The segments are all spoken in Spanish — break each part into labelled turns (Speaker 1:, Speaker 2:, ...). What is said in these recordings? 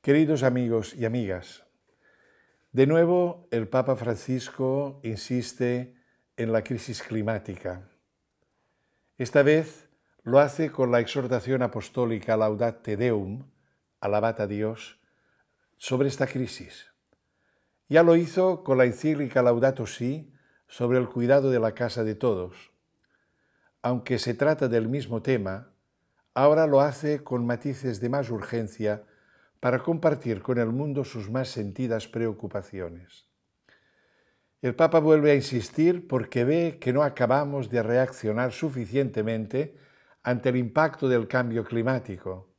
Speaker 1: Queridos amigos y amigas, de nuevo el Papa Francisco insiste en la crisis climática. Esta vez lo hace con la exhortación apostólica Laudate Deum, alabad a Dios, sobre esta crisis. Ya lo hizo con la encíclica Laudato Si sobre el cuidado de la casa de todos. Aunque se trata del mismo tema, ahora lo hace con matices de más urgencia para compartir con el mundo sus más sentidas preocupaciones. El Papa vuelve a insistir porque ve que no acabamos de reaccionar suficientemente ante el impacto del cambio climático,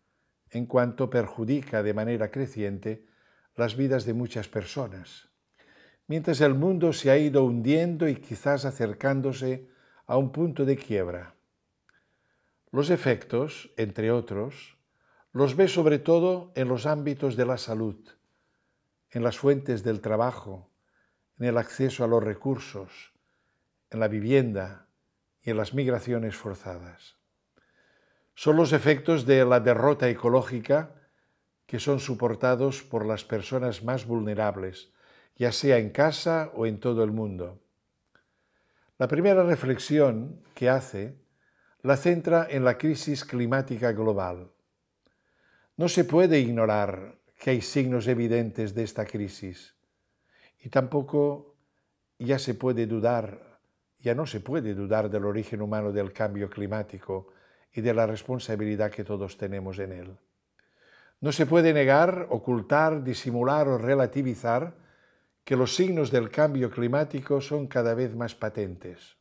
Speaker 1: en cuanto perjudica de manera creciente las vidas de muchas personas, mientras el mundo se ha ido hundiendo y quizás acercándose a un punto de quiebra. Los efectos, entre otros, los ve sobre todo en los ámbitos de la salud, en las fuentes del trabajo, en el acceso a los recursos, en la vivienda y en las migraciones forzadas. Son los efectos de la derrota ecológica que son soportados por las personas más vulnerables, ya sea en casa o en todo el mundo. La primera reflexión que hace la centra en la crisis climática global. No se puede ignorar que hay signos evidentes de esta crisis y tampoco ya se puede dudar, ya no se puede dudar del origen humano del cambio climático y de la responsabilidad que todos tenemos en él. No se puede negar, ocultar, disimular o relativizar que los signos del cambio climático son cada vez más patentes.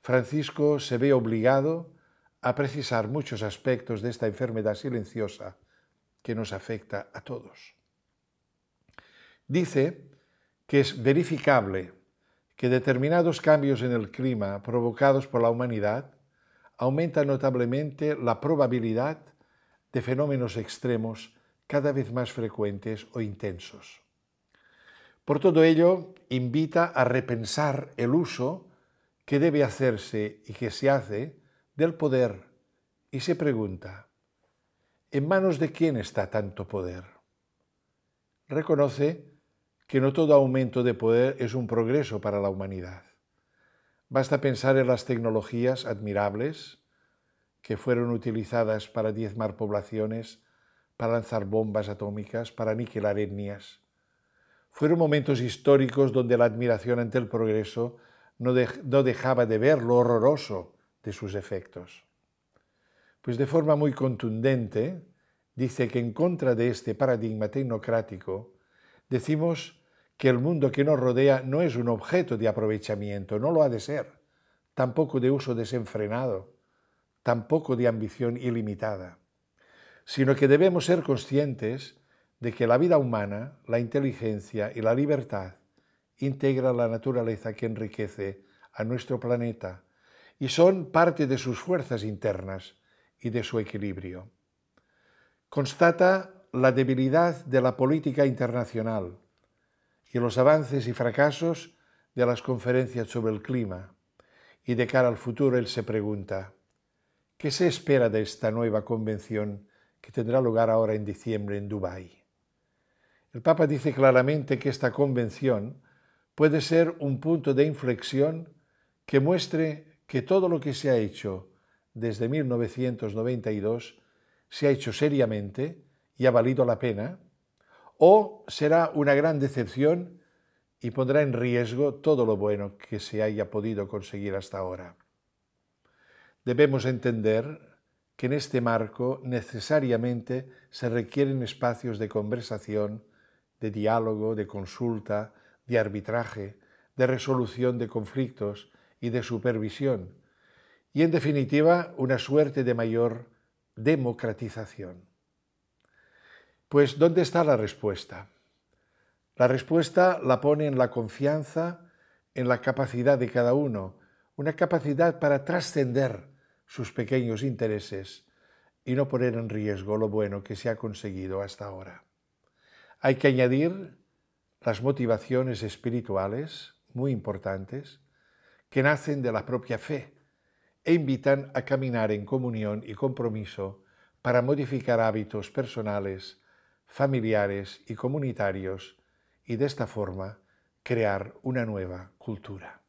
Speaker 1: Francisco se ve obligado a precisar muchos aspectos de esta enfermedad silenciosa que nos afecta a todos. Dice que es verificable que determinados cambios en el clima provocados por la humanidad aumentan notablemente la probabilidad de fenómenos extremos cada vez más frecuentes o intensos. Por todo ello, invita a repensar el uso que debe hacerse y que se hace del poder y se pregunta, ¿en manos de quién está tanto poder? Reconoce que no todo aumento de poder es un progreso para la humanidad. Basta pensar en las tecnologías admirables que fueron utilizadas para diezmar poblaciones, para lanzar bombas atómicas, para aniquilar etnias. Fueron momentos históricos donde la admiración ante el progreso no, dejaba de ver lo horroroso de sus efectos. Pues de forma muy contundente dice que en contra de este paradigma tecnocrático decimos que el mundo que nos rodea no es un objeto de aprovechamiento, no lo ha de ser, tampoco de uso desenfrenado, tampoco de ambición ilimitada, sino que debemos ser conscientes de que la vida humana, la inteligencia y la libertad integran la naturaleza que enriquece a nuestro planeta, y son parte de sus fuerzas internas y de su equilibrio. Constata la debilidad de la política internacional y los avances y fracasos de las conferencias sobre el clima. Y de cara al futuro, él se pregunta, ¿qué se espera de esta nueva convención que tendrá lugar ahora en diciembre en Dubái? El Papa dice claramente que esta convención puede ser un punto de inflexión que muestre que todo lo que se ha hecho desde 1992 se ha hecho seriamente y ha valido la pena, o será una gran decepción y pondrá en riesgo todo lo bueno que se haya podido conseguir hasta ahora. Debemos entender que en este marco necesariamente se requieren espacios de conversación, de diálogo, de consulta, de arbitraje, de resolución de conflictos, y de supervisión, y en definitiva una suerte de mayor democratización. Pues ¿dónde está la respuesta? La respuesta la pone en la confianza, en la capacidad de cada uno, una capacidad para trascender sus pequeños intereses y no poner en riesgo lo bueno que se ha conseguido hasta ahora. Hay que añadir las motivaciones espirituales, muy importantes, que nacen de la propia fe e invitan a caminar en comunión y compromiso para modificar hábitos personales, familiares y comunitarios y de esta forma crear una nueva cultura.